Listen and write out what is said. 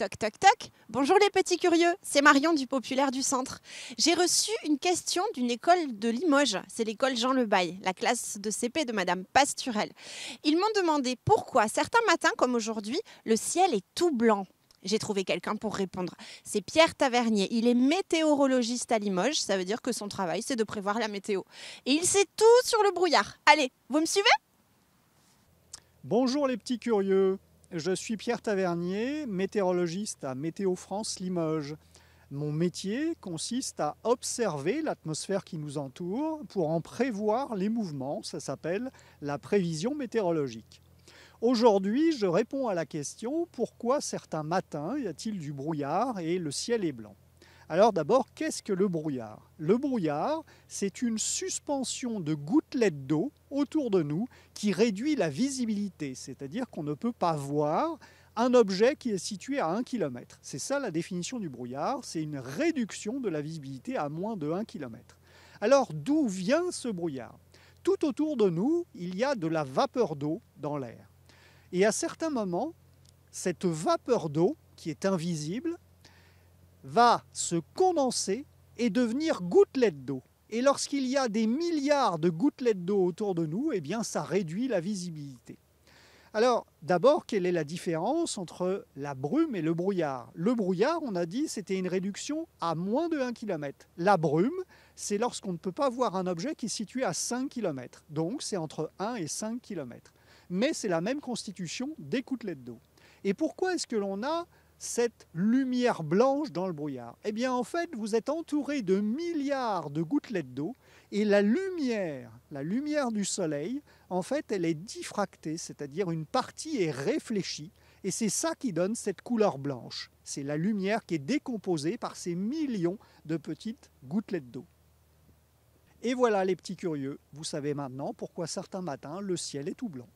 Toc, toc, toc. Bonjour les petits curieux, c'est Marion du Populaire du Centre. J'ai reçu une question d'une école de Limoges, c'est l'école Jean Le Bail, la classe de CP de Madame Pasturel. Ils m'ont demandé pourquoi certains matins comme aujourd'hui, le ciel est tout blanc. J'ai trouvé quelqu'un pour répondre. C'est Pierre Tavernier. Il est météorologiste à Limoges. Ça veut dire que son travail, c'est de prévoir la météo. Et il sait tout sur le brouillard. Allez, vous me suivez Bonjour les petits curieux. Je suis Pierre Tavernier, météorologiste à Météo France Limoges. Mon métier consiste à observer l'atmosphère qui nous entoure pour en prévoir les mouvements. Ça s'appelle la prévision météorologique. Aujourd'hui, je réponds à la question pourquoi certains matins y a-t-il du brouillard et le ciel est blanc alors d'abord, qu'est-ce que le brouillard Le brouillard, c'est une suspension de gouttelettes d'eau autour de nous qui réduit la visibilité, c'est-à-dire qu'on ne peut pas voir un objet qui est situé à 1 km. C'est ça la définition du brouillard, c'est une réduction de la visibilité à moins de 1 km. Alors d'où vient ce brouillard Tout autour de nous, il y a de la vapeur d'eau dans l'air. Et à certains moments, cette vapeur d'eau qui est invisible, va se condenser et devenir gouttelette d'eau. Et lorsqu'il y a des milliards de gouttelettes d'eau autour de nous, eh bien ça réduit la visibilité. Alors, d'abord, quelle est la différence entre la brume et le brouillard Le brouillard, on a dit, c'était une réduction à moins de 1 km. La brume, c'est lorsqu'on ne peut pas voir un objet qui est situé à 5 km. Donc, c'est entre 1 et 5 km. Mais c'est la même constitution des gouttelettes d'eau. Et pourquoi est-ce que l'on a cette lumière blanche dans le brouillard Eh bien, en fait, vous êtes entouré de milliards de gouttelettes d'eau et la lumière, la lumière du soleil, en fait, elle est diffractée, c'est-à-dire une partie est réfléchie et c'est ça qui donne cette couleur blanche. C'est la lumière qui est décomposée par ces millions de petites gouttelettes d'eau. Et voilà les petits curieux, vous savez maintenant pourquoi certains matins le ciel est tout blanc.